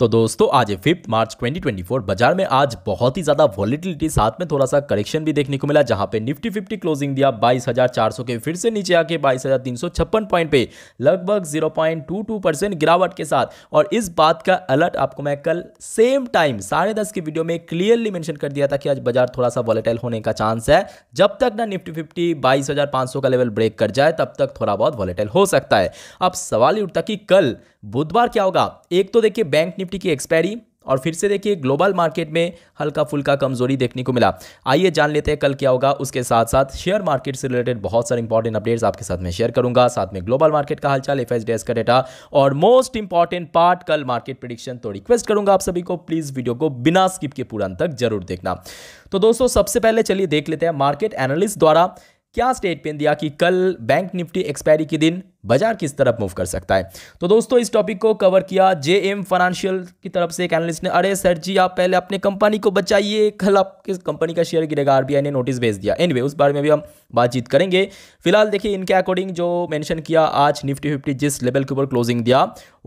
तो दोस्तों आज फिफ्थ मार्च 2024 बाजार में आज बहुत ही ज्यादा वॉलिटिलिटी साथ में थोड़ा सा करेक्शन भी देखने को मिला जहां पे निफ्टी फिफ्टी क्लोजिंग दिया 22,400 के फिर से नीचे आके 22,356 पॉइंट पे लगभग 0.22 परसेंट गिरावट के साथ और इस बात का अलर्ट आपको मैं कल सेम टाइम साढ़े दस की वीडियो में क्लियरली मैंशन कर दिया था कि आज बाजार थोड़ा सा वॉलेटाइल होने का चांस है जब तक ना निफ्टी फिफ्टी बाईस का लेवल ब्रेक कर जाए तब तक थोड़ा बहुत वॉलेटाइल हो सकता है अब सवाल ही उठता कि कल बुधवार क्या होगा एक तो देखिए बैंक निफ्टी की एक्सपायरी और फिर से देखिए ग्लोबल मार्केट में हल्का फुल्का कमजोरी देखने को मिला आइए जान लेते हैं कल क्या होगा उसके साथ साथ शेयर मार्केट से रिलेटेड बहुत सारे इंपॉर्टेंट अपडेट्स आपके साथ में शेयर करूंगा साथ में ग्लोबल मार्केट का हालचाल एफ एस का डेटा और मोस्ट इंपॉर्टेंट पार्ट कल मार्केट प्रिडिक्शन तो रिक्वेस्ट करूंगा आप सभी को प्लीज वीडियो को बिना स्किप के पूरा तक जरूर देखना तो दोस्तों सबसे पहले चलिए देख लेते हैं मार्केट एनालिस्ट द्वारा क्या स्टेटमेंट दिया कि कल बैंक निफ्टी एक्सपायरी के दिन बाजार किस तरफ मूव कर सकता है तो दोस्तों इस टॉपिक को कवर किया जे एम फाइनेंशियल की तरफ से एक एनालिस्ट ने अरे सर जी आप पहले अपने कंपनी को बचाइए कल आपके कंपनी का शेयर गिरेगा आरबीआई ने नोटिस भेज दिया एनीवे anyway, उस बारे में भी हम बातचीत करेंगे फिलहाल देखिए इनके अकॉर्डिंग जो मैंशन किया आज निफ्टी फिफ्टी जिस लेवल के ऊपर क्लोजिंग दिया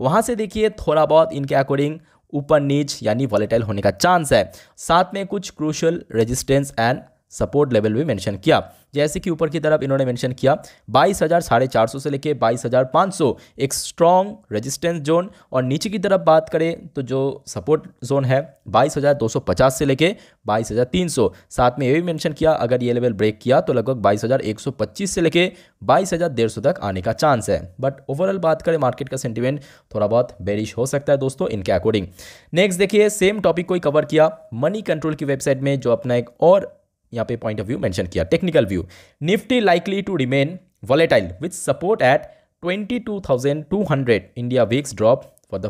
वहाँ से देखिए थोड़ा बहुत इनके अकॉर्डिंग ऊपर नीच यानी वॉलेटाइल होने का चांस है साथ में कुछ crucial resistance and support level भी मेंशन किया जैसे कि ऊपर की तरफ इन्होंने मेंशन किया बाईस हज़ार साढ़े चार सौ से लेके बाईस हज़ार पाँच सौ एक स्ट्रॉन्ग रेजिस्टेंस जोन और नीचे की तरफ बात करें तो जो सपोर्ट जोन है बाईस हज़ार दो सौ पचास से लेके बाईस हज़ार तीन सौ साथ में ये भी मेंशन किया अगर ये लेवल ब्रेक किया तो लगभग बाईस हज़ार एक सौ पच्चीस से लेके बाईस हज़ार डेढ़ सौ तक आने का चांस है बट ओवरऑल बात करें मार्केट का सेंटिमेंट थोड़ा बहुत बेरिश हो सकता है दोस्तों इनके अकॉर्डिंग नेक्स्ट देखिए सेम टॉपिक को ही कवर किया मनी कंट्रोल की वेबसाइट में जो अपना एक और यहाँ पे पॉइंट ऑफ व्यू मेंशन किया technical view Nifty likely to remain volatile with support at 22,200 India VIX drop for the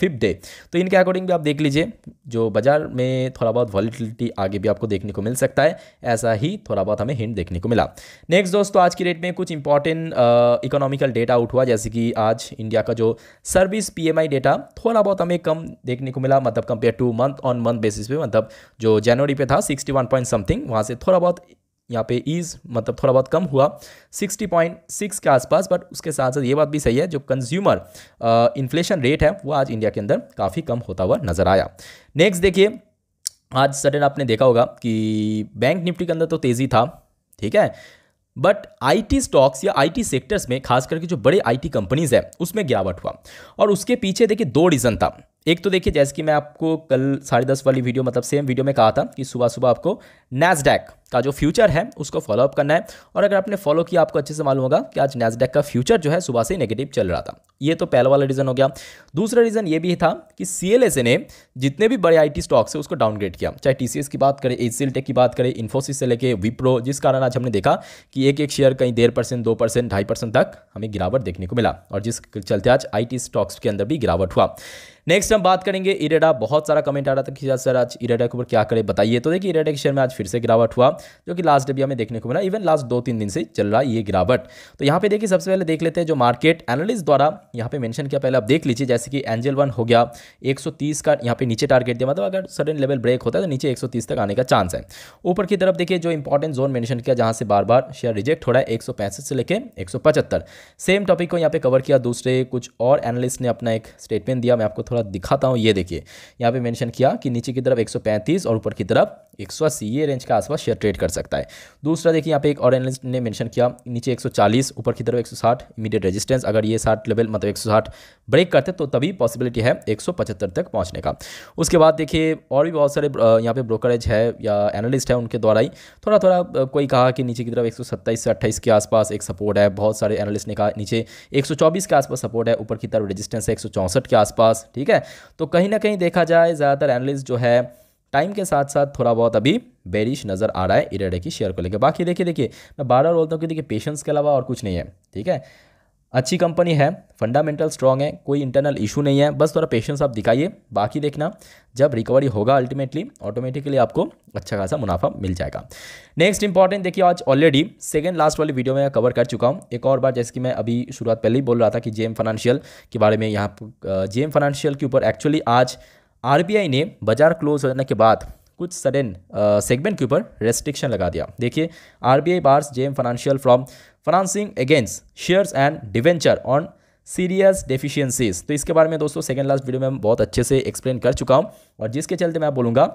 fifth day तो इनके अकॉर्डिंग भी आप देख लीजिए जो बाजार में थोड़ा बहुत वॉलिटिलिटी आगे भी आपको देखने को मिल सकता है ऐसा ही थोड़ा बहुत हमें हिंट देखने को मिला नेक्स्ट दोस्तों आज की डेट में कुछ इंपॉर्टेंट इकोनॉमिकल डेटा आउट हुआ जैसे कि आज इंडिया का जो सर्विस पीएमआई डेटा थोड़ा बहुत हमें कम देखने को मिला मतलब compare to month on month basis पे मतलब जो जनवरी पे था सिक्सटी वन पॉइंट समथिंग वहाँ से थोड़ा बहुत यहाँ पे ईज मतलब थोड़ा बहुत कम हुआ 60.6 के आसपास बट उसके साथ साथ ये बात भी सही है जो कंज्यूमर इन्फ्लेशन रेट है वो आज इंडिया के अंदर काफ़ी कम होता हुआ नज़र आया नेक्स्ट देखिए आज सडन आपने देखा होगा कि बैंक निफ्टी के अंदर तो तेज़ी था ठीक है बट आईटी स्टॉक्स या आईटी सेक्टर्स में खास करके जो बड़े आईटी कंपनीज है उसमें गिरावट हुआ और उसके पीछे देखिए दो रीज़न था एक तो देखिए जैसे कि मैं आपको कल साढ़े दस वाली वीडियो मतलब सेम वीडियो में कहा था कि सुबह सुबह आपको नैसडैक का जो फ्यूचर है उसको फॉलोअप करना है और अगर आपने फॉलो किया आपको अच्छे से मालूम होगा कि आज नेस्डेक का फ्यूचर जो है सुबह से नेगेटिव चल रहा था ये तो पहला वाला रीज़न हो गया दूसरा रीज़न ये भी था कि सी ने जितने भी बड़े आई स्टॉक्स है उसको डाउनग्रेड किया चाहे टी की बात करें एच टेक e की बात करें इन्फोसिस से लेके विप्रो जिस कारण आज हमने देखा कि एक एक शेयर कहीं डेढ़ परसेंट दो परसेंट ढाई परसेंट तक हमें गिरावट देखने को मिला और जिस चलते आज आई स्टॉक्स के अंदर भी गिरावट हुआ नेक्स्ट हम बात करेंगे इरेडा बहुत सारा कमेंट आ रहा था कि सर आज इरेडा के ऊपर क्या करें बताइए तो देखिए इरेडा के शेयर में आज फिर से गिरावट हुआ जो कि लास्ट डेबिया में देखने को मिला इवन लास्ट दो तीन दिन से चल रहा है ये गिरावट तो यहाँ पे देखिए सबसे पहले देख लेते हैं जो मार्केट एनालिस्ट द्वारा यहाँ पे मेंशन किया पहले आप देख लीजिए जैसे कि एंजल वन हो गया 130 का यहाँ पे नीचे टारगेट दिया मतलब अगर सडन लेवल ब्रेक होता है तो नीचे एक तक आने का चांस है ऊपर की तरफ देखिए जो इंपॉर्टेंट जोन मैंशन किया जहाँ से बार बार शेयर रिजेक्ट हो रहा है एक से लेकर एक सेम टॉपिक को यहाँ पे कवर किया दूसरे कुछ और एनालिस्ट ने अपना एक स्टेटमेंट दिया मैं आपको थोड़ा दिखाता हूँ ये देखिए यहाँ पे मैंशन किया कि नीचे की तरफ एक और ऊपर की तरफ एक सौ ये रेंज के आसपास शेयर ट्रेड कर सकता है दूसरा देखिए यहाँ पे एक और एनालिस्ट ने मेंशन किया नीचे 140 ऊपर की तरफ 160 इमीडिएट रेजिस्टेंस अगर ये 60 लेवल मतलब 160 ब्रेक करते तो तभी पॉसिबिलिटी है 175 तक पहुँचने का उसके बाद देखिए और भी बहुत सारे यहाँ पे ब्रोकरेज है या एनालिस्ट है उनके द्वारा ही थोड़ा थोड़ा कोई कहा कि नीचे की तरफ एक से अट्ठाईस के आसपास एक सपोर्ट है बहुत सारे एनालिस्ट ने कहा नीचे एक के आसपास सपोर्ट है ऊपर की तरफ रजिस्टेंस है एक के आसपास ठीक है तो कहीं ना कहीं देखा जाए ज़्यादातर एनालिस्ट जो है टाइम के साथ साथ थोड़ा बहुत अभी बेरिश नज़र आ रहा है इरेडे की शेयर को लेकर बाकी देखिए देखिए मैं बार बार बोलता हूँ कि देखिए पेशेंस के अलावा और कुछ नहीं है ठीक है अच्छी कंपनी है फंडामेंटल स्ट्रॉन्ग है कोई इंटरनल इशू नहीं है बस थोड़ा पेशेंस आप दिखाइए बाकी देखना जब रिकवरी होगा अल्टीमेटली ऑटोमेटिकली आपको अच्छा खासा मुनाफा मिल जाएगा नेक्स्ट इंपॉर्टेंट देखिए आज ऑलरेडी सेकेंड लास्ट वाली वीडियो में कवर कर चुका हूँ एक और बार जैसे कि मैं अभी शुरुआत पहले ही बोल रहा था कि जेएम फाइनेंशियल के बारे में यहाँ जे फाइनेंशियल के ऊपर एक्चुअली आज आर ने बाजार क्लोज होने के बाद कुछ सडन सेगमेंट के ऊपर रेस्ट्रिक्शन लगा दिया देखिए R B I bars JM financial from financing against shares and debenture on serious deficiencies तो इसके बारे में दोस्तों सेकंड लास्ट वीडियो में हम बहुत अच्छे से एक्सप्लेन कर चुका हूँ और जिसके चलते मैं बोलूँगा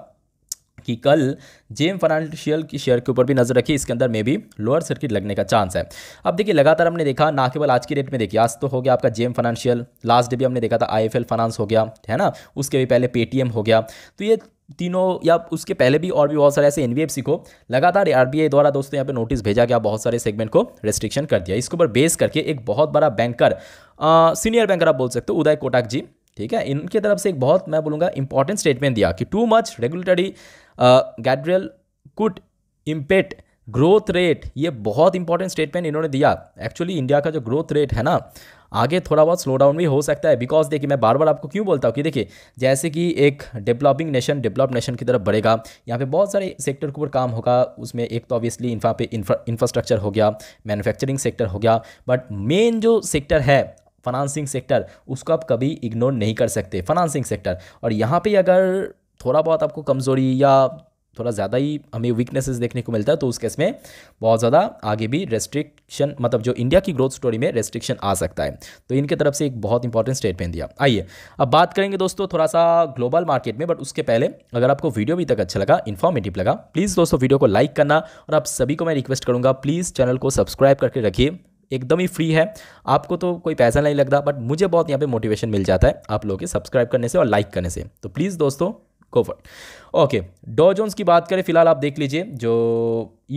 कि कल जेम फाइनेंशियल की शेयर के ऊपर भी नजर रखी इसके अंदर में भी लोअर सर्किट लगने का चांस है अब देखिए लगातार हमने देखा ना केवल आज की डेट में देखिए आज तो हो गया आपका जेम फाइनेंशियल लास्ट डे भी हमने देखा था आई फाइनेंस हो गया है ना उसके भी पहले पेटीएम हो गया तो ये तीनों या उसके पहले भी और भी बहुत सारे ऐसे एन को लगातार आर द्वारा दोस्तों यहाँ पर नोटिस भेजा गया बहुत सारे सेगमेंट को रेस्ट्रिक्शन कर दिया इसके ऊपर बेस करके एक बहुत बड़ा बैंकर सीनियर बैंकर आप बोल सकते हो उदय कोटाक जी ठीक है इनके तरफ से एक बहुत मैं बोलूँगा इंपॉर्टेंट स्टेटमेंट दिया कि too much regulatory guardrail could impede growth rate ये बहुत इंपॉर्टेंट स्टेटमेंट इन्होंने दिया एक्चुअली इंडिया का जो ग्रोथ रेट है ना आगे थोड़ा बहुत स्लो डाउन भी हो सकता है बिकॉज देखिए मैं बार बार आपको क्यों बोलता हूँ कि देखिए जैसे कि एक डेवलपिंग नेशन डेवलप नेशन की तरफ बढ़ेगा यहाँ पे बहुत सारे सेक्टर के ऊपर काम होगा उसमें एक तो ऑब्वियसली इंफ्रा पे इंफ्रास्ट्रक्चर हो गया मैन्युफैक्चरिंग सेक्टर हो गया बट मेन जो सेक्टर है फाइनेंसिंग सेक्टर उसको आप कभी इग्नोर नहीं कर सकते फाइनेंसिंग सेक्टर और यहाँ पे अगर थोड़ा बहुत आपको कमज़ोरी या थोड़ा ज़्यादा ही हमें वीकनेसेस देखने को मिलता है तो उस केस में बहुत ज़्यादा आगे भी रेस्ट्रिक्शन मतलब जो इंडिया की ग्रोथ स्टोरी में रेस्ट्रिक्शन आ सकता है तो इनके तरफ से एक बहुत इंपॉर्टेंट स्टेटमेंट दिया आइए अब बात करेंगे दोस्तों थोड़ा सा ग्लोबल मार्केट में बट उसके पहले अगर आपको वीडियो भी तक अच्छा लगा इन्फॉर्मेटिव लगा प्लीज़ दोस्तों वीडियो को लाइक करना और आप सभी को मैं रिक्वेस्ट करूँगा प्लीज़ चैनल को सब्सक्राइब करके रखिए एकदम ही फ्री है आपको तो कोई पैसा नहीं लगता बट मुझे बहुत यहाँ पे मोटिवेशन मिल जाता है आप लोगों के सब्सक्राइब करने से और लाइक करने से तो प्लीज़ दोस्तों go for okay Dow Jones की बात करें फिलहाल आप देख लीजिए जो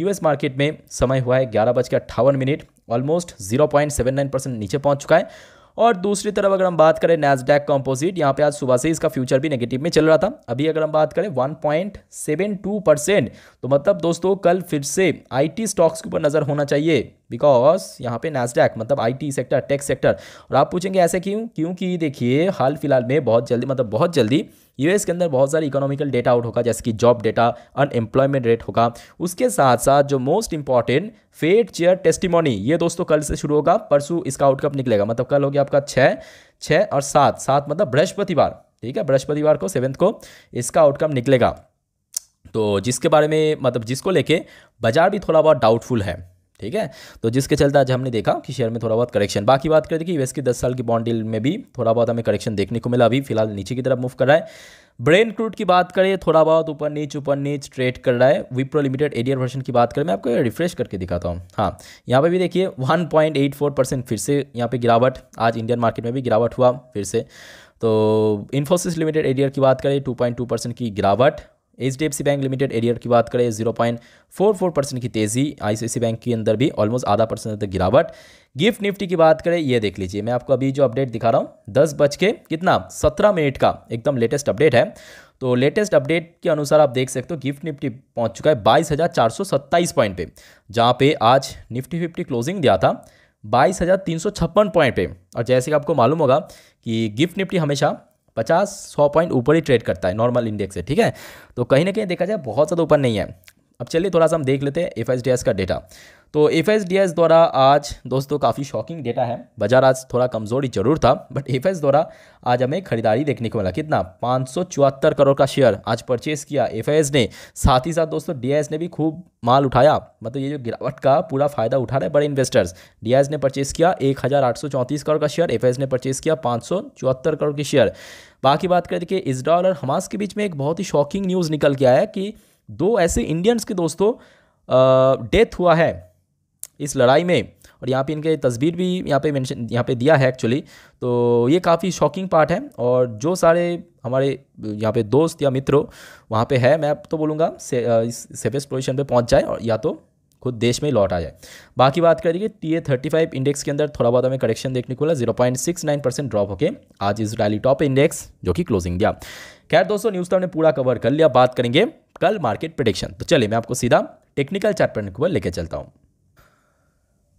यूएस मार्केट में समय हुआ है ग्यारह बज के अट्ठावन minute almost zero point seven nine percent नीचे पहुंच चुका है और दूसरी तरफ अगर हम बात करें नैसडैक कंपोजिट यहाँ पे आज सुबह से इसका फ्यूचर भी नेगेटिव में चल रहा था अभी अगर हम बात करें 1.72 परसेंट तो मतलब दोस्तों कल फिर से आईटी स्टॉक्स के ऊपर नज़र होना चाहिए बिकॉज यहाँ पे नैसडैक मतलब आईटी सेक्टर टेक सेक्टर और आप पूछेंगे ऐसे क्यों क्योंकि देखिए हाल फिलहाल में बहुत जल्दी मतलब बहुत जल्दी यूएस के अंदर बहुत सारे इकोनॉमिकल डेटा आउट होगा जैसे कि जॉब डेटा अनएम्प्लॉयमेंट रेट होगा उसके साथ साथ जो most important Fed chair testimony ये दोस्तों कल से शुरू होगा परसों इसका आउटकम निकलेगा मतलब कल हो गया आपका छः छः और सात सात मतलब बृहस्पतिवार ठीक है बृहस्पतिवार को सेवन्थ को इसका आउटकम निकलेगा तो जिसके बारे में मतलब जिसको लेके बाजार भी थोड़ा बहुत डाउटफुल है ठीक है तो जिसके चलते आज हमने देखा कि शेयर में थोड़ा बहुत करेक्शन बाकी बात करें देखिए यूएस की दस साल की बॉन्ड डील में भी थोड़ा बहुत हमें करेक्शन देखने को मिला अभी फिलहाल नीचे की तरफ मूव कर रहा है ब्रेन क्रूड की बात करें थोड़ा बहुत ऊपर नीच ऊपर नीच ट्रेड कर रहा है विप्रो लिमिटेड एडियर वर्षन की बात करें मैं आपको रिफ्रेश करके दिखाता हूँ हाँ यहाँ पर भी देखिए वन परसेंट फिर से यहाँ पर गिरावट आज इंडियन मार्केट में भी गिरावट हुआ फिर से तो इन्फोसिस लिमिटेड एडियर की बात करें 2.2 परसेंट की गिरावट H D F C bank limited एरियर की बात करें zero point four four percent की तेज़ी आईसीआईसी बैंक के अंदर भी ऑलमोस्ट आधा परसेंट तक गिरावट गिफ्ट निफ्टी की बात करें ये देख लीजिए मैं आपको अभी जो अपडेट दिखा रहा हूँ दस बज के कितना सत्रह मिनट का एकदम लेटेस्ट अपडेट है तो लेटेस्ट अपडेट के अनुसार आप देख सकते हो गिफ्ट निफ्टी पहुँच चुका है बाईस हज़ार चार सौ सत्ताईस पॉइंट पर जहाँ पे आज निफ्टी फिफ्टी क्लोजिंग दिया था बाईस हज़ार तीन सौ छप्पन पॉइंट पर और जैसे कि आपको मालूम होगा कि गिफ्ट निफ्टी हमेशा पचास सौ पॉइंट ऊपर ही ट्रेड करता है नॉर्मल इंडेक्स से ठीक है तो कहीं ना कहीं देखा जाए बहुत ज़्यादा ऊपर नहीं है अब चलिए थोड़ा सा हम देख लेते हैं एफ एस का डेटा तो एफ एस द्वारा आज दोस्तों काफ़ी शॉकिंग डेटा है बाजार आज थोड़ा कमज़ोरी जरूर था बट एफ द्वारा आज हमें खरीदारी देखने को मिला कितना पाँच करोड़ का शेयर आज परचेस किया एफ ने साथ ही साथ दोस्तों डी ने भी खूब माल उठाया मतलब ये जो गिरावट का पूरा फ़ायदा उठा रहे बड़े इन्वेस्टर्स डी ने परचेस किया एक करोड़ का शेयर एफ ने परचेस किया पाँच करोड़ की शेयर बाकी बात करें देखिए इस और हमास के बीच में एक बहुत ही शॉकिंग न्यूज़ निकल के आया कि दो ऐसे इंडियंस के दोस्तों डेथ हुआ है इस लड़ाई में और यहाँ पे इनके तस्वीर भी यहाँ पे मेंशन यहाँ पे दिया है एक्चुअली तो ये काफ़ी शॉकिंग पार्ट है और जो सारे हमारे यहाँ पे दोस्त या मित्र वहाँ पे है मैं तो बोलूँगा से, इस सेफेस्ट पोजिशन पे पहुँच जाए और या तो खुद देश में ही लौट आ जाए बाकी बात करेंगे T A thirty five index के अंदर थोड़ा बहुत हमें करेक्शन देखने को मिला zero point six nine percent drop होकर आज इसराइली टॉप इंडेक्स जो कि क्लोजिंग दिया खैर दोस्तों न्यूज़ तो हमने पूरा कवर कर लिया बात करेंगे कल मार्केट प्रडिक्शन तो चलिए मैं आपको सीधा टेक्निकल चार्ट पर ऊपर लेके चलता हूँ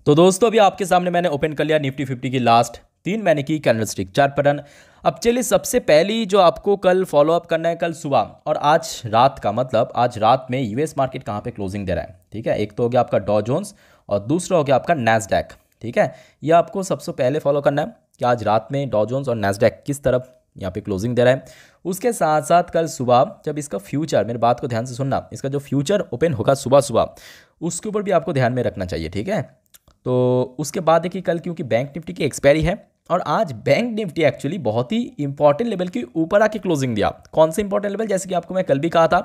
तो दोस्तों अभी आपके सामने मैंने ओपन कर लिया निफ्टी फिफ्टी की लास्ट तीन महीने की कैंडलस्टिक चार्ट पैटर्न अब चलिए सबसे पहली जो आपको कल फॉलोअप करना है कल सुबह और आज रात का मतलब आज रात में यूएस मार्केट कहाँ पे क्लोजिंग दे रहा है ठीक है एक तो हो गया आपका डॉ जोन्स और दूसरा हो गया आपका नेसडैक ठीक है ये आपको सबसे पहले फॉलो करना है कि आज रात में डॉ जोन्स और नैसडैक किस तरफ यहाँ पे क्लोजिंग दे रहा है उसके साथ साथ कल सुबह जब इसका फ्यूचर मेरी बात को ध्यान से सुनना इसका जो फ्यूचर ओपन होगा सुबह सुबह उसके ऊपर भी आपको ध्यान में रखना चाहिए ठीक है तो उसके बाद देखिए कल क्योंकि बैंक निफ्टी की एक्सपायरी है और आज बैंक निफ्टी एक्चुअली बहुत ही इंपॉर्टेंट लेवल के ऊपर आके क्लोजिंग दिया कौन से इंपॉर्टेंट लेवल जैसे कि आपको मैं कल भी कहा था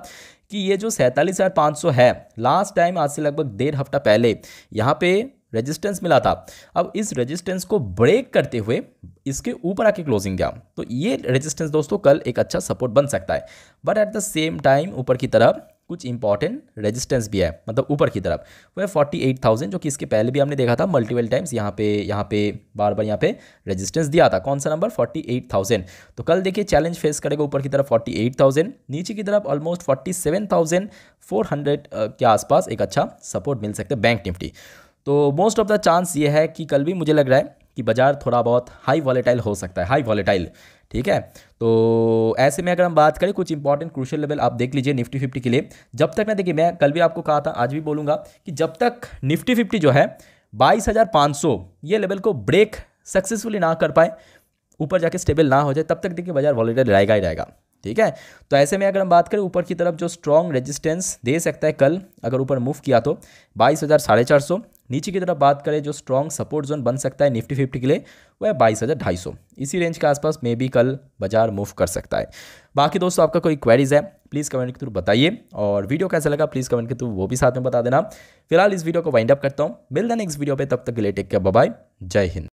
कि ये जो सैंतालीस हज़ार पाँच सौ है लास्ट टाइम आज से लगभग डेढ़ हफ्ता पहले यहाँ पे रेजिस्टेंस मिला था अब इस रेजिस्टेंस को ब्रेक करते हुए इसके ऊपर आके क्लोजिंग दिया तो ये रेजिस्टेंस दोस्तों कल एक अच्छा सपोर्ट बन सकता है but at the same time ऊपर की तरफ कुछ इंपॉर्टेंट रेजिस्टेंस भी है मतलब ऊपर की तरफ वो है फोर्टी एट थाउजेंड जो कि इसके पहले भी हमने देखा था मल्टीपल टाइम्स यहाँ पे यहाँ पे बार बार यहाँ पे रेजिस्टेंस दिया था कौन सा नंबर फोर्टी एट थाउजेंड तो कल देखिए चैलेंज फेस करेगा ऊपर की तरफ फोर्टी एट थाउजेंड नीचे की तरफ almost forty seven thousand four hundred के आसपास एक अच्छा सपोर्ट मिल सकता है बैंक निफ्टी तो मोस्ट ऑफ द चांस ये है कि कल भी मुझे लग रहा है कि बाज़ार थोड़ा बहुत हाई वॉलेटाइल हो सकता है हाई वॉलेटाइल ठीक है तो ऐसे में अगर हम बात करें कुछ इंपॉर्टेंट क्रूशल लेवल आप देख लीजिए निफ्टी फिफ्टी के लिए जब तक मैं देखिए मैं कल भी आपको कहा था आज भी बोलूँगा कि जब तक निफ्टी फिफ्टी जो है बाईस हज़ार पाँच सौ ये लेवल को ब्रेक सक्सेसफुली ना कर पाए ऊपर जाके स्टेबल ना हो जाए तब तक देखिए बाजार वॉलेटाइल रहेगा ही रहेगा ठीक है तो ऐसे में अगर हम बात करें ऊपर की तरफ जो स्ट्रॉन्ग रेजिस्टेंस दे सकता है कल अगर ऊपर मूव किया तो बाईस हज़ार साढ़े चार सौ नीचे की तरफ बात करें जो स्ट्रॉन्ग सपोर्ट जोन बन सकता है निफ्टी फिफ्टी के लिए वह बाईस हज़ार ढाई सौ इसी रेंज के आसपास मे भी कल बाजार मूव कर सकता है बाकी दोस्तों आपका कोई क्वेरीज है प्लीज़ कमेंट के थ्रू बताइए और वीडियो कैसा लगा प्लीज़ कमेंट के थ्रू वो भी साथ में बता देना फिलहाल इस वीडियो को वाइंड अप करता हूँ मिलता नेक्स्ट वीडियो पर तब तक के लिए टेक केयर बाय जय हिंद